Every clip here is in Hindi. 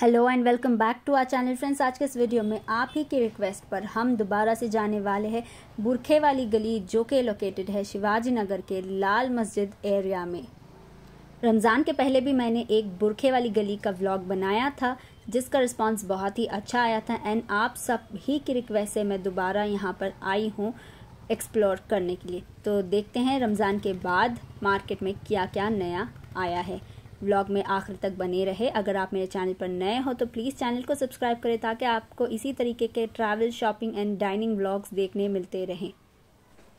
hello and welcome back to our channel friends आज के इस वीडियो में आप ही की रिक्वेस्ट पर हम दोबारा से जाने वाले हैं बुरखे वाली गली जो कि लोकेटेड है शिवाजी नगर के लाल मस्जिद एरिया में रमज़ान के पहले भी मैंने एक बुरखे वाली गली का व्लॉग बनाया था जिसका रिस्पांस बहुत ही अच्छा आया था एंड आप सब ही की रिक्वेस्ट से मैं दोबारा यहाँ पर आई हूँ एक्सप्लोर करने के लिए तो देखते हैं रमज़ान के बाद मार्केट में क्या क्या नया आया है व्लॉग में आखिर तक बने रहे अगर आप मेरे चैनल पर नए हो तो प्लीज़ चैनल को सब्सक्राइब करें ताकि आपको इसी तरीके के travel shopping and dining vlogs देखने मिलते रहें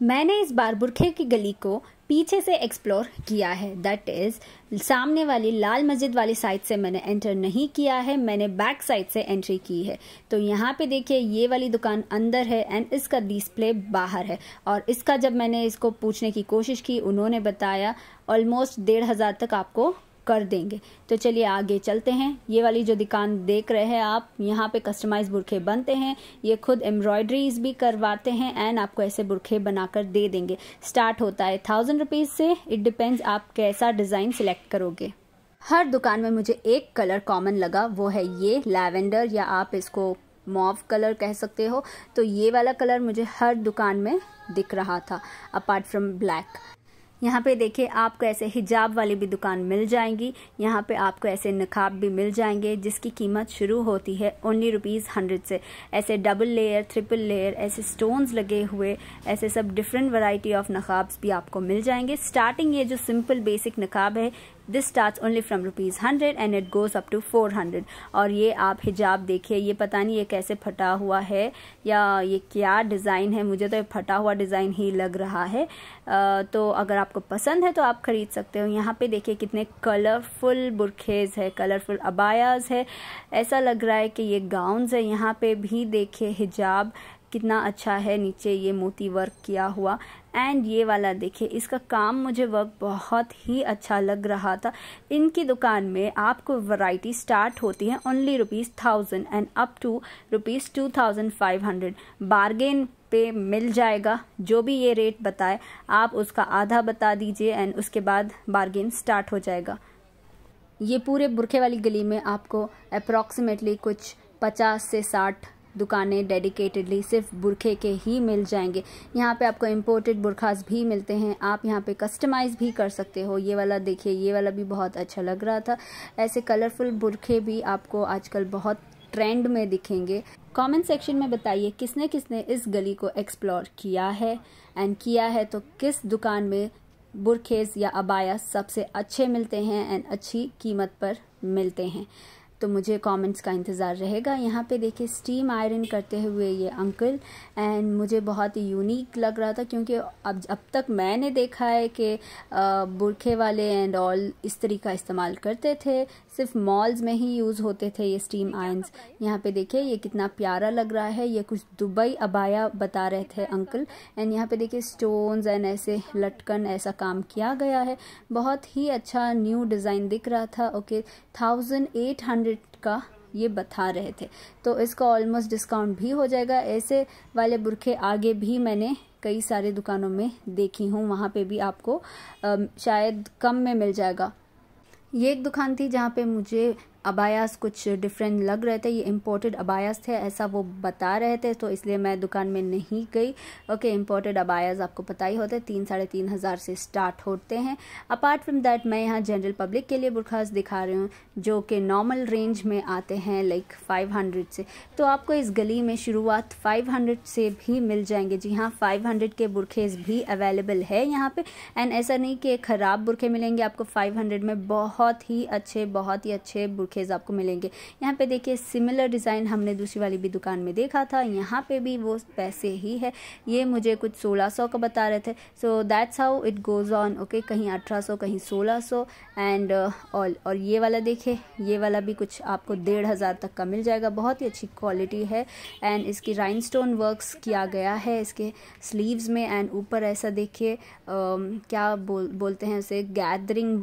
मैंने इस बार बुरखे की गली को पीछे से एक्सप्लोर किया है दैट इज़ सामने वाली लाल मस्जिद वाली साइड से मैंने एंटर नहीं किया है मैंने बैक साइड से एंट्री की है तो यहाँ पे देखिए ये वाली दुकान अंदर है एंड इसका डिस्प्ले बाहर है और इसका जब मैंने इसको पूछने की कोशिश की उन्होंने बताया ऑलमोस्ट डेढ़ हज़ार तक आपको कर देंगे तो चलिए आगे चलते हैं ये वाली जो दुकान देख रहे हैं आप यहाँ पे कस्टमाइज बुरखे बनते हैं ये खुद एम्ब्रॉयडरीज भी करवाते हैं एंड आपको ऐसे बुरखे बनाकर दे देंगे स्टार्ट होता है थाउजेंड रुपीज़ से इट डिपेंड्स आप कैसा डिज़ाइन सिलेक्ट करोगे हर दुकान में मुझे एक कलर कॉमन लगा वो है ये लैवेंडर या आप इसको मॉव कलर कह सकते हो तो ये वाला कलर मुझे हर दुकान में दिख रहा था अपार्ट फ्रॉम ब्लैक यहाँ पे देखिए आपको ऐसे हिजाब वाली भी दुकान मिल जाएंगी यहाँ पे आपको ऐसे नकाब भी मिल जाएंगे जिसकी कीमत शुरू होती है ओनली रुपीज़ हंड्रेड से ऐसे डबल लेयर ट्रिपल लेयर ऐसे स्टोन्स लगे हुए ऐसे सब डिफरेंट वैरायटी ऑफ नकाब्स भी आपको मिल जाएंगे स्टार्टिंग ये जो सिंपल बेसिक नकाब है this start only from rupees hundred and it goes up to four hundred और ये आप हिजाब देखिए ये पता नहीं ये कैसे फटा हुआ है या ये क्या डिज़ाइन है मुझे तो ये फटा हुआ डिज़ाइन ही लग रहा है आ, तो अगर आपको पसंद है तो आप ख़रीद सकते हो यहाँ पे देखिए कितने कलरफुल बुरखेज़ है कलरफुल अबायाज है ऐसा लग रहा है कि ये गाउन्स है यहाँ पे भी देखिए हिजाब कितना अच्छा है नीचे ये मोती वर्क किया हुआ एंड ये वाला देखिए इसका काम मुझे वर्क बहुत ही अच्छा लग रहा था इनकी दुकान में आपको वैरायटी स्टार्ट होती है only rupees thousand and up to rupees two thousand five hundred bargain पे मिल जाएगा जो भी ये रेट बताए आप उसका आधा बता दीजिए एंड उसके बाद बारगेन स्टार्ट हो जाएगा ये पूरे बुरखे वाली गली में आपको अप्रॉक्सीमेटली कुछ पचास से साठ दुकानें डेडिकेटेडली सिर्फ बुरखे के ही मिल जाएंगे यहाँ पे आपको इम्पोर्टेड बुरखास भी मिलते हैं आप यहाँ पे कस्टमाइज़ भी कर सकते हो ये वाला देखिए ये वाला भी बहुत अच्छा लग रहा था ऐसे कलरफुल बुरखे भी आपको आजकल बहुत ट्रेंड में दिखेंगे कमेंट सेक्शन में बताइए किसने किसने इस गली को एक्सप्लोर किया है एंड किया है तो किस दुकान में बुरखेज या अबाया सबसे अच्छे मिलते हैं एंड अच्छी कीमत पर मिलते हैं तो मुझे कमेंट्स का इंतज़ार रहेगा यहाँ पे देखिए स्टीम आयरन करते हुए ये अंकल एंड मुझे बहुत यूनिक लग रहा था क्योंकि अब अब तक मैंने देखा है कि बुरखे वाले एंड ऑल इस तरीका इस्तेमाल करते थे सिर्फ मॉल्स में ही यूज़ होते थे ये स्टीम आयरन यहाँ पे देखिए ये कितना प्यारा लग रहा है ये कुछ दुबई अबाया बता रहे थे अंकल एंड यहाँ पे देखिए स्टोन्स एंड ऐसे लटकन ऐसा काम किया गया है बहुत ही अच्छा न्यू डिज़ाइन दिख रहा था ओके थाउजेंड एट हंड्रेड का ये बता रहे थे तो इसका ऑलमोस्ट डिस्काउंट भी हो जाएगा ऐसे वाले बुरखे आगे भी मैंने कई सारे दुकानों में देखी हूँ वहाँ पे भी आपको शायद कम में मिल जाएगा ये एक दुकान थी जहाँ पे मुझे अबायास कुछ डिफरेंट लग रहे थे ये इम्पोर्टेड अबायास थे ऐसा वो बता रहे थे तो इसलिए मैं दुकान में नहीं गई ओके इम्पोर्टेड अबायास आपको पता ही होते तीन साढ़े तीन हज़ार से स्टार्ट होते हैं अपार्ट फ्रॉम दैट मैं यहाँ जनरल पब्लिक के लिए बुरखास दिखा रही हूँ जो कि नॉर्मल रेंज में आते हैं लाइक फाइव हंड्रेड से तो आपको इस गली में शुरुआत फाइव हंड्रेड से भी मिल जाएंगे जी हाँ फाइव हंड्रेड के बुरखेज़ भी अवेलेबल है यहाँ पर एंड ऐसा नहीं कि ख़राब बुरखे मिलेंगे आपको फाइव हंड्रेड में बहुत ही अच्छे बहुत ही अच्छे बुकेज आपको मिलेंगे यहाँ पे देखिए सिमिलर डिज़ाइन हमने दूसरी वाली भी दुकान में देखा था यहाँ पे भी वो पैसे ही है ये मुझे कुछ 1600 का बता रहे थे so that's how it goes on okay कहीं 1800 कहीं 1600 एंड ऑल और ये वाला देखिए ये वाला भी कुछ आपको डेढ़ हज़ार तक का मिल जाएगा बहुत ही अच्छी क्वालिटी है एंड इसकी राइन स्टोन वर्कस किया गया है इसके स्लीव्स में एंड ऊपर ऐसा देखिए um, क्या बोल बोलते हैं उसे गैदरिंग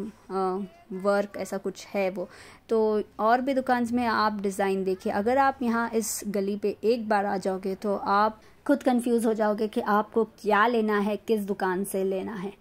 वर्क ऐसा कुछ है वो तो और भी दुकान में आप डिज़ाइन देखिए अगर आप यहाँ इस गली पे एक बार आ जाओगे तो आप खुद कंफ्यूज हो जाओगे कि आपको क्या लेना है किस दुकान से लेना है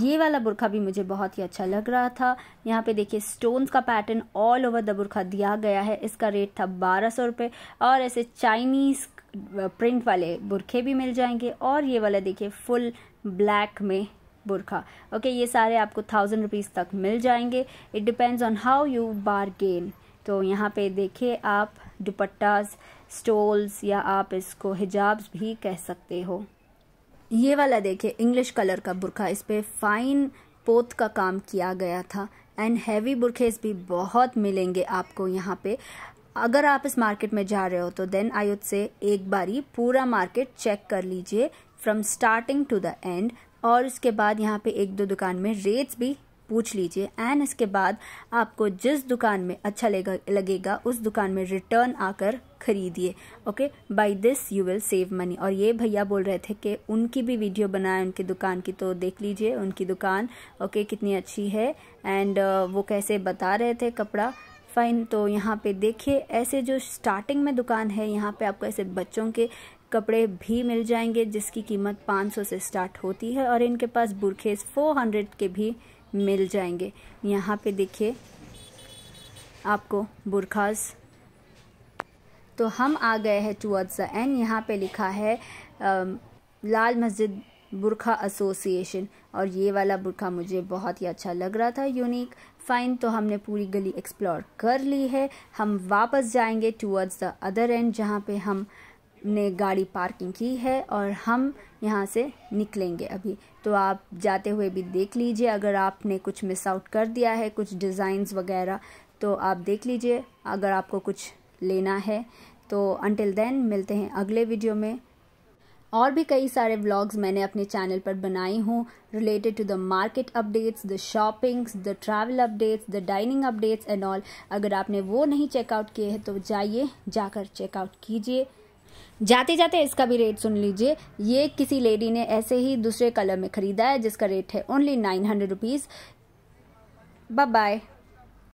ये वाला बुरखा भी मुझे बहुत ही अच्छा लग रहा था यहाँ पे देखिए स्टोन्स का पैटर्न ऑल ओवर द बुरखा दिया गया है इसका रेट था बारह सौ रुपये और ऐसे चाइनीज़ प्रिंट uh, वाले बुरखे भी मिल जाएंगे और ये वाला देखिए फुल ब्लैक में बुरखा ओके ये सारे आपको थाउजेंड रुपीज़ तक मिल जाएंगे it depends on how you bargain तो यहाँ पे देखिए आप दुपट्टास स्टोल्स या आप इसको हिजाब्स भी कह सकते हो ये वाला देखिए इंग्लिश कलर का बुरखा इस पर फाइन पोत का काम किया गया था एंड हैवी बुरखेज भी बहुत मिलेंगे आपको यहाँ पे अगर आप इस मार्केट में जा रहे हो तो देन आयुध से एक बारी पूरा मार्केट चेक कर लीजिए from starting to the end और उसके बाद यहाँ पे एक दो दुकान में रेट्स भी पूछ लीजिए एंड इसके बाद आपको जिस दुकान में अच्छा लेगा लगेगा उस दुकान में रिटर्न आकर खरीदिए okay by this you will save money और ये भैया बोल रहे थे कि उनकी भी वीडियो बनाए उनकी दुकान की तो देख लीजिए उनकी दुकान ओके okay, कितनी अच्छी है एंड uh, वो कैसे बता रहे थे कपड़ा फाइन तो यहाँ पे देखिए ऐसे जो स्टार्टिंग में दुकान है यहाँ पे आपको ऐसे बच्चों के कपड़े भी मिल जाएंगे जिसकी कीमत 500 से स्टार्ट होती है और इनके पास बुरखेज 400 के भी मिल जाएंगे यहाँ पे देखिए आपको बुरखाज तो हम आ गए हैं टूअर्ड्स द एंड यहाँ पे लिखा है आ, लाल मस्जिद बुरखा एसोसिएशन और ये वाला बुरखा मुझे बहुत ही अच्छा लग रहा था यूनिक फाइन तो हमने पूरी गली एक्सप्लोर कर ली है हम वापस जाएंगे टूअर्ड्स द अदर एंड जहाँ पे हम ने गाड़ी पार्किंग की है और हम यहाँ से निकलेंगे अभी तो आप जाते हुए भी देख लीजिए अगर आपने कुछ मिस आउट कर दिया है कुछ डिज़ाइंस वगैरह तो आप देख लीजिए अगर आपको कुछ लेना है तो अनटिल देन मिलते हैं अगले वीडियो में और भी कई सारे व्लॉग्स मैंने अपने चैनल पर बनाई हूँ related to the market updates the shoppings the travel updates the dining updates and all अगर आपने वो नहीं चेकआउट किए हैं तो जाइए जाकर चेकआउट कीजिए जाते जाते इसका भी रेट सुन लीजिए ये किसी लेडी ने ऐसे ही दूसरे कलर में ख़रीदा है जिसका रेट है only nine hundred rupees bye